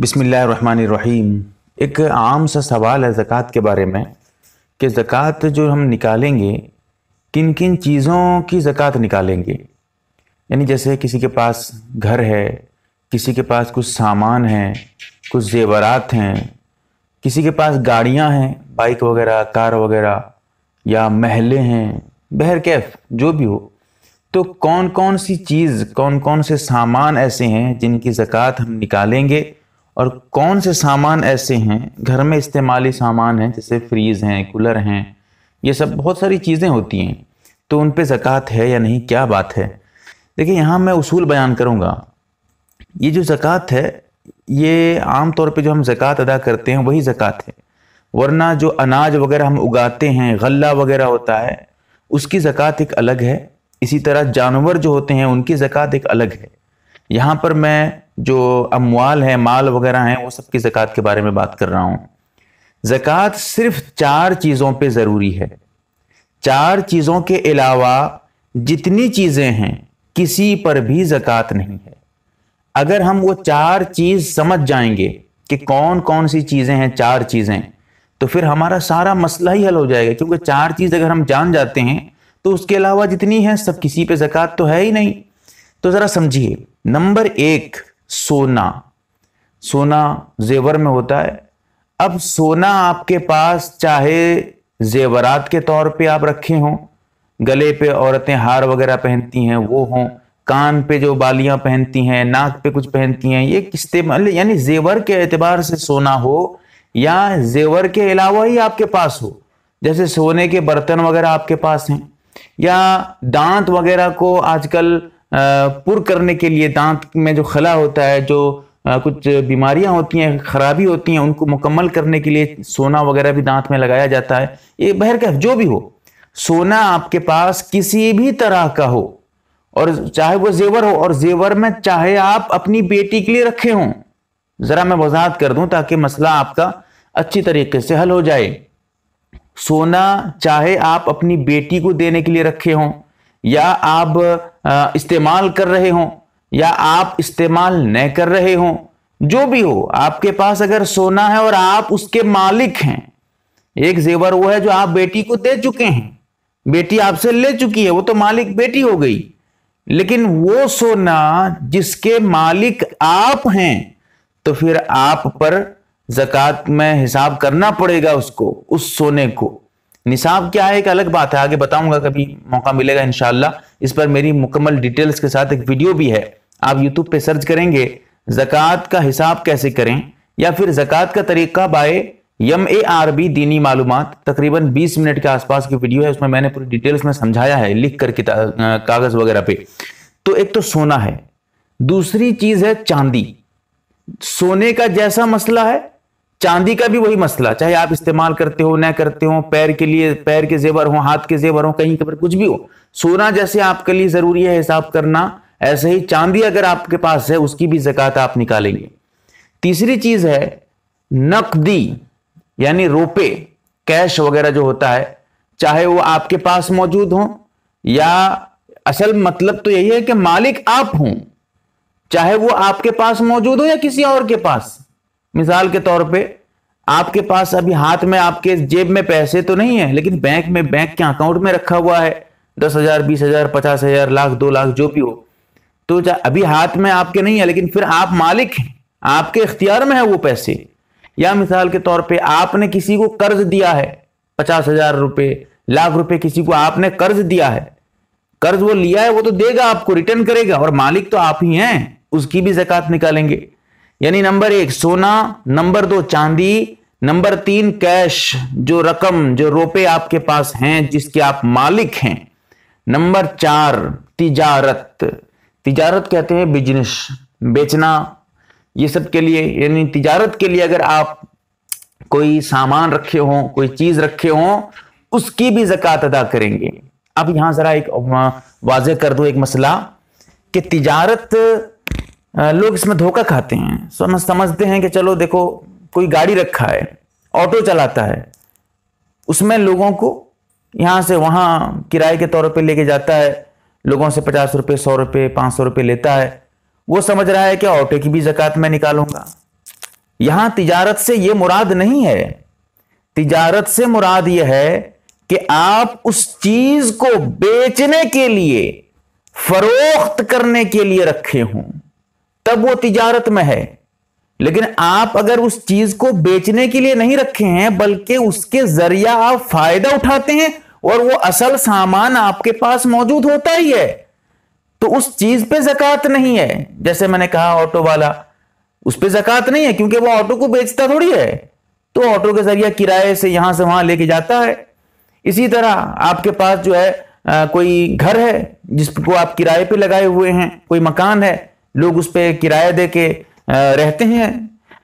बिसमीम एक आम सा सवाल है ज़क़़त के बारे में कि ज़क़़त जो हम निकालेंगे किन किन चीज़ों की ज़क़़त निकालेंगे यानी जैसे किसी के पास घर है किसी के पास कुछ सामान है कुछ जेवरात हैं किसी के पास गाड़ियां हैं बाइक वगैरह कार वगैरह या महले हैं बहर कैफ जो भी हो तो कौन कौन सी चीज़ कौन कौन से सामान ऐसे हैं जिनकी ज़क़़त हम निकालेंगे और कौन से सामान ऐसे हैं घर में इस्तेमाली सामान हैं जैसे फ्रीज़ हैं कूलर हैं ये सब बहुत सारी चीज़ें होती हैं तो उन पर ज़क़़त है या नहीं क्या बात है देखिए यहाँ मैं उसूल बयान करूँगा ये जो ज़क़़त है ये आम तौर पे जो हम ज़क़़त अदा करते हैं वही ज़क़़त है वरना जो अनाज वगैरह हम उगाते हैं गल्ला वगैरह होता है उसकी ज़क़़त एक अलग है इसी तरह जानवर जो होते हैं उनकी ज़क़़त एक अलग है यहाँ पर मैं जो अमवाल है माल वगैरह हैं वो सब की ज़क़़त के बारे में बात कर रहा हूँ ज़क़़त सिर्फ चार चीज़ों पे ज़रूरी है चार चीज़ों के अलावा जितनी चीज़ें हैं किसी पर भी ज़क़़त नहीं है अगर हम वो चार चीज़ समझ जाएंगे कि कौन कौन सी चीज़ें हैं चार चीज़ें तो फिर हमारा सारा मसला ही हल हो जाएगा क्योंकि चार चीज़ अगर हम जान जाते हैं तो उसके अलावा जितनी है सब किसी पे ज़क़़त तो है ही नहीं तो ज़रा समझिए नंबर एक सोना सोना जेवर में होता है अब सोना आपके पास चाहे जेवरात के तौर पे आप रखे हों गले पे औरतें हार वगैरह पहनती हैं वो हों कान पे जो बालियां पहनती हैं नाक पे कुछ पहनती हैं ये किस्ते यानी जेवर के एतबार से सोना हो या जेवर के अलावा ही आपके पास हो जैसे सोने के बर्तन वगैरह आपके पास हैं या दांत वगैरह को आजकल पुर करने के लिए दांत में जो खला होता है जो कुछ बीमारियां होती हैं खराबी होती हैं उनको मुकम्मल करने के लिए सोना वगैरह भी दांत में लगाया जाता है ये बहर का जो भी हो सोना आपके पास किसी भी तरह का हो और चाहे वो जेवर हो और जेवर में चाहे आप अपनी बेटी के लिए रखे हों ज़रा मैं वजाहत कर दूं ताकि मसला आपका अच्छी तरीके से हल हो जाए सोना चाहे आप अपनी बेटी को देने के लिए रखे हों या आप इस्तेमाल कर रहे हो या आप इस्तेमाल न कर रहे हो जो भी हो आपके पास अगर सोना है और आप उसके मालिक हैं एक जेवर वो है जो आप बेटी को दे चुके हैं बेटी आपसे ले चुकी है वो तो मालिक बेटी हो गई लेकिन वो सोना जिसके मालिक आप हैं तो फिर आप पर जक़ात में हिसाब करना पड़ेगा उसको उस सोने को निसाब क्या है एक अलग बात है आगे बताऊंगा कभी मौका मिलेगा इनशाला इस पर मेरी मुकम्मल डिटेल्स के साथ एक वीडियो भी है आप यूट्यूब पे सर्च करेंगे जक़ात का हिसाब कैसे करें या फिर जक़ात का तरीका बाय यम ए आर बी दीनी मालूम तकरीबन 20 मिनट के आसपास की वीडियो है उसमें मैंने पूरी डिटेल्स में समझाया है लिख कर कागज वगैरह पे तो एक तो सोना है दूसरी चीज है चांदी सोने का जैसा मसला है चांदी का भी वही मसला चाहे आप इस्तेमाल करते हो ना करते हो पैर के लिए पैर के जेवर हो हाथ के जेवर हो कहीं पर कुछ भी हो सोना जैसे आपके लिए जरूरी है हिसाब करना ऐसे ही चांदी अगर आपके पास है उसकी भी जक़ात आप निकालेंगे तीसरी चीज है नकदी यानी रोपे कैश वगैरह जो होता है चाहे वो आपके पास मौजूद हो या असल मतलब तो यही है कि मालिक आप हों चाहे वो आपके पास मौजूद हो या किसी और के पास मिसाल के तौर पे आपके पास अभी हाथ में आपके जेब में पैसे तो नहीं है लेकिन बैंक में बैंक के अकाउंट में रखा हुआ है दस हजार बीस हजार पचास हजार लाख दो लाख जो भी हो तो अभी हाथ में आपके नहीं है लेकिन फिर आप मालिक हैं आपके इख्तियार में है वो पैसे या मिसाल के तौर पे आपने किसी को कर्ज दिया है पचास हजार रुपये लाख रुपए किसी को आपने कर्ज दिया है कर्ज वो लिया है वो तो देगा आपको रिटर्न करेगा और मालिक तो आप ही हैं उसकी भी जक़ात निकालेंगे यानी नंबर एक सोना नंबर दो चांदी नंबर तीन कैश जो रकम जो रुपए आपके पास हैं जिसके आप मालिक हैं नंबर चार तिजारत तिजारत कहते हैं बिजनेस बेचना ये सब के लिए यानी तिजारत के लिए अगर आप कोई सामान रखे हों कोई चीज रखे हों उसकी भी जक़ात अदा करेंगे अब यहां जरा एक वाजे कर दो एक मसला कि तिजारत लोग इसमें धोखा खाते हैं समझ समझते हैं कि चलो देखो कोई गाड़ी रखा है ऑटो चलाता है उसमें लोगों को यहाँ से वहाँ किराए के तौर पे लेके जाता है लोगों से पचास रुपये सौ रुपये पाँच सौ रुपये लेता है वो समझ रहा है कि ऑटो की भी जक़ात मैं निकालूंगा यहाँ तिजारत से ये मुराद नहीं है तिजारत से मुराद ये है कि आप उस चीज़ को बेचने के लिए फरोख्त करने के लिए रखे हों तब वो तिजारत में है लेकिन आप अगर उस चीज को बेचने के लिए नहीं रखे हैं बल्कि उसके जरिया आप फायदा उठाते हैं और वो असल सामान आपके पास मौजूद होता ही है तो उस चीज पे जकत नहीं है जैसे मैंने कहा ऑटो वाला उस पर जकत नहीं है क्योंकि वो ऑटो को बेचता थोड़ी है तो ऑटो के जरिए किराए से यहां से वहां लेके जाता है इसी तरह आपके पास जो है आ, कोई घर है जिसको आप किराए पे लगाए हुए हैं कोई मकान है लोग उस पर किराया दे के रहते हैं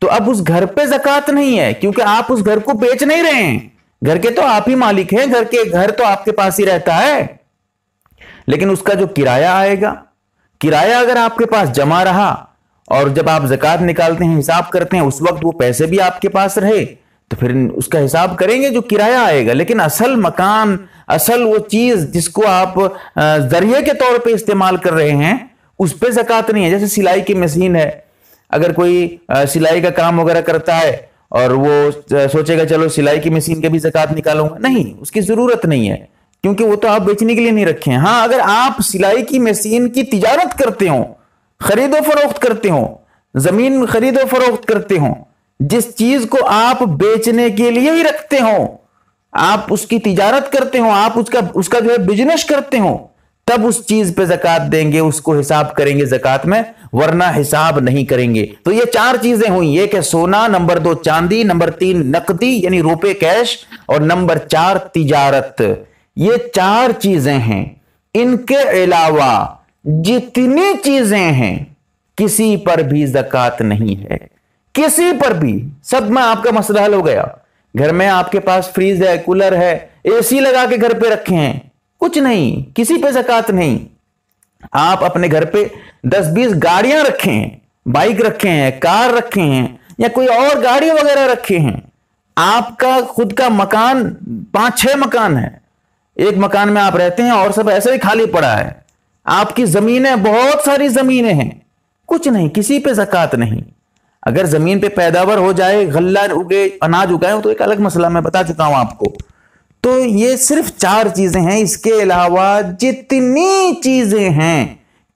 तो अब उस घर पे जक़ात नहीं है क्योंकि आप उस घर को बेच नहीं रहे हैं घर के तो आप ही मालिक हैं घर के घर तो आपके पास ही रहता है लेकिन उसका जो किराया आएगा किराया अगर आपके पास जमा रहा और जब आप जक़ात निकालते हैं हिसाब करते हैं उस वक्त वो पैसे भी आपके पास रहे तो फिर उसका हिसाब करेंगे जो किराया आएगा लेकिन असल मकान असल वो चीज़ जिसको आप जरिए के तौर पे इस्तेमाल कर रहे हैं उस पर जक़ात नहीं है जैसे सिलाई की मशीन है अगर कोई सिलाई का काम वगैरह करता है और वो सोचेगा चलो सिलाई की मशीन के भी जक़ात निकालूंगा नहीं उसकी ज़रूरत नहीं है क्योंकि वो तो आप बेचने के लिए नहीं रखे हैं हाँ अगर आप सिलाई की मशीन की तिजारत करते हो खरीदो फरोख्त करते हो ज़मीन खरीदो फरोख्त करते हो जिस चीज़ को आप बेचने के लिए ही रखते हो आप उसकी तिजारत करते हो आप उसका उसका जो है बिजनेस करते हो तब उस चीज पे जकत देंगे उसको हिसाब करेंगे जकत में वरना हिसाब नहीं करेंगे तो ये चार चीजें हुई एक है सोना नंबर दो चांदी नंबर तीन नकदी यानी रुपए कैश और नंबर चार तिजारत ये चार चीजें हैं इनके अलावा जितनी चीजें हैं किसी पर भी जकत नहीं है किसी पर भी सब में आपका मसला हल हो गया घर में आपके पास फ्रीज है कूलर है एसी लगा के घर पे रखे हैं कुछ नहीं किसी पे जक़ात नहीं आप अपने घर पे 10-20 गाड़ियां रखे हैं बाइक रखे हैं कार रखे हैं या कोई और गाड़ी वगैरह रखे हैं आपका खुद का मकान पांच छह मकान है एक मकान में आप रहते हैं और सब ऐसे ही खाली पड़ा है आपकी जमीनें बहुत सारी जमीनें हैं कुछ नहीं किसी पे जक़ात नहीं अगर जमीन पे पैदावार हो जाए गल्ला उगे अनाज उगाए तो एक अलग मसला मैं बता चुका हूं आपको तो ये सिर्फ चार चीज़ें हैं इसके अलावा जितनी चीज़ें हैं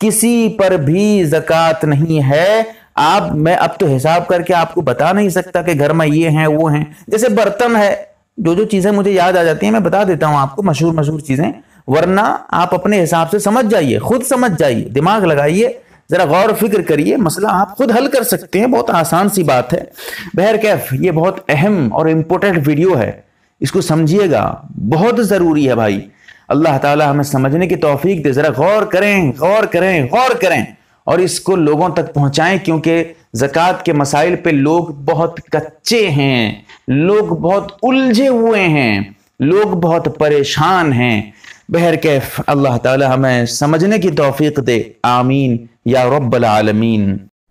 किसी पर भी जक़ात नहीं है आप मैं अब तो हिसाब करके आपको बता नहीं सकता कि घर में ये हैं वो हैं जैसे बर्तन है जो जो चीज़ें मुझे याद आ जाती हैं मैं बता देता हूं आपको मशहूर मशहूर चीज़ें वरना आप अपने हिसाब से समझ जाइए खुद समझ जाइए दिमाग लगाइए ज़रा गौर फिक्र करिए मसला आप खुद हल कर सकते हैं बहुत आसान सी बात है बहर कैफ ये बहुत अहम और इम्पोर्टेंट वीडियो है इसको समझिएगा बहुत ज़रूरी है भाई अल्लाह ताला हमें समझने की तौफीक दे ज़रा गौर करें गौर करें गौर करें और इसको लोगों तक पहुंचाएं क्योंकि ज़क़़त के मसाइल पे लोग बहुत कच्चे हैं लोग बहुत उलझे हुए हैं लोग बहुत परेशान हैं बहर कैफ अल्लाह ताला हमें समझने की तौफीक दे आमीन या रब्बल आलमीन